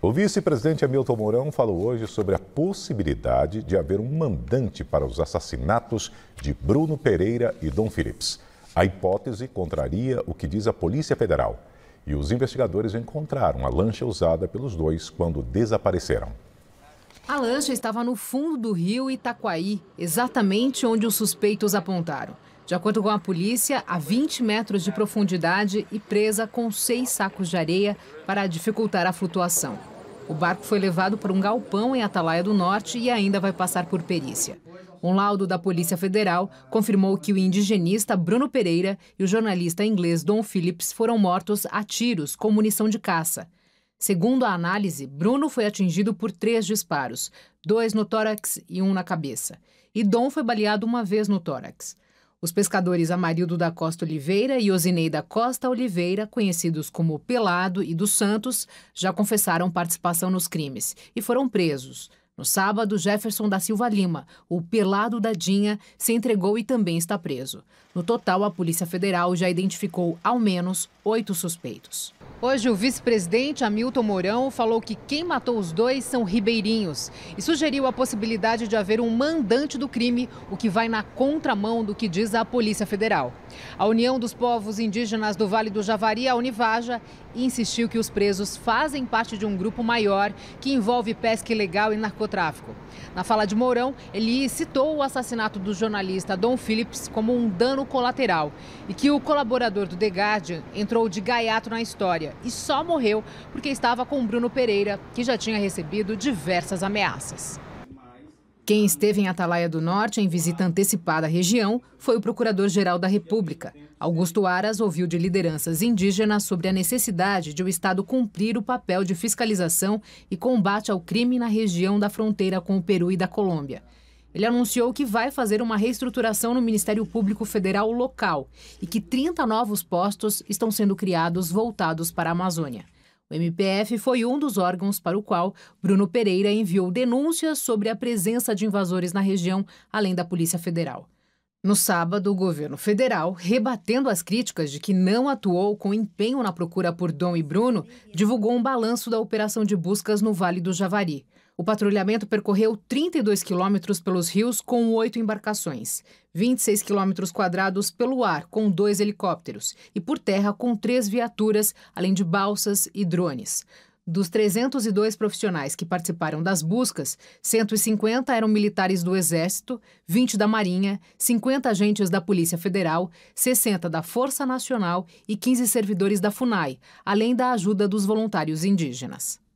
O vice-presidente Hamilton Mourão falou hoje sobre a possibilidade de haver um mandante para os assassinatos de Bruno Pereira e Dom Phillips. A hipótese contraria o que diz a Polícia Federal. E os investigadores encontraram a lancha usada pelos dois quando desapareceram. A lancha estava no fundo do rio Itaquaí, exatamente onde os suspeitos apontaram. De acordo com a polícia, a 20 metros de profundidade e presa com seis sacos de areia para dificultar a flutuação. O barco foi levado por um galpão em Atalaia do Norte e ainda vai passar por perícia. Um laudo da Polícia Federal confirmou que o indigenista Bruno Pereira e o jornalista inglês Don Phillips foram mortos a tiros com munição de caça. Segundo a análise, Bruno foi atingido por três disparos, dois no tórax e um na cabeça. E Dom foi baleado uma vez no tórax. Os pescadores Amarildo da Costa Oliveira e Osinei da Costa Oliveira, conhecidos como Pelado e dos Santos, já confessaram participação nos crimes e foram presos. No sábado, Jefferson da Silva Lima, o pelado da Dinha, se entregou e também está preso. No total, a Polícia Federal já identificou ao menos oito suspeitos. Hoje, o vice-presidente Hamilton Mourão falou que quem matou os dois são ribeirinhos e sugeriu a possibilidade de haver um mandante do crime, o que vai na contramão do que diz a Polícia Federal. A União dos Povos Indígenas do Vale do Javari, a Univaja, insistiu que os presos fazem parte de um grupo maior que envolve pesca ilegal e narcotráfico. Na fala de Mourão, ele citou o assassinato do jornalista Dom Phillips como um dano colateral e que o colaborador do The Guardian entrou de gaiato na história e só morreu porque estava com Bruno Pereira, que já tinha recebido diversas ameaças. Quem esteve em Atalaia do Norte em visita antecipada à região foi o Procurador-Geral da República. Augusto Aras ouviu de lideranças indígenas sobre a necessidade de o Estado cumprir o papel de fiscalização e combate ao crime na região da fronteira com o Peru e da Colômbia. Ele anunciou que vai fazer uma reestruturação no Ministério Público Federal local e que 30 novos postos estão sendo criados voltados para a Amazônia. O MPF foi um dos órgãos para o qual Bruno Pereira enviou denúncias sobre a presença de invasores na região, além da Polícia Federal. No sábado, o governo federal, rebatendo as críticas de que não atuou com empenho na procura por Dom e Bruno, divulgou um balanço da operação de buscas no Vale do Javari. O patrulhamento percorreu 32 quilômetros pelos rios com oito embarcações, 26 quilômetros quadrados pelo ar com dois helicópteros e por terra com três viaturas, além de balsas e drones. Dos 302 profissionais que participaram das buscas, 150 eram militares do Exército, 20 da Marinha, 50 agentes da Polícia Federal, 60 da Força Nacional e 15 servidores da FUNAI, além da ajuda dos voluntários indígenas.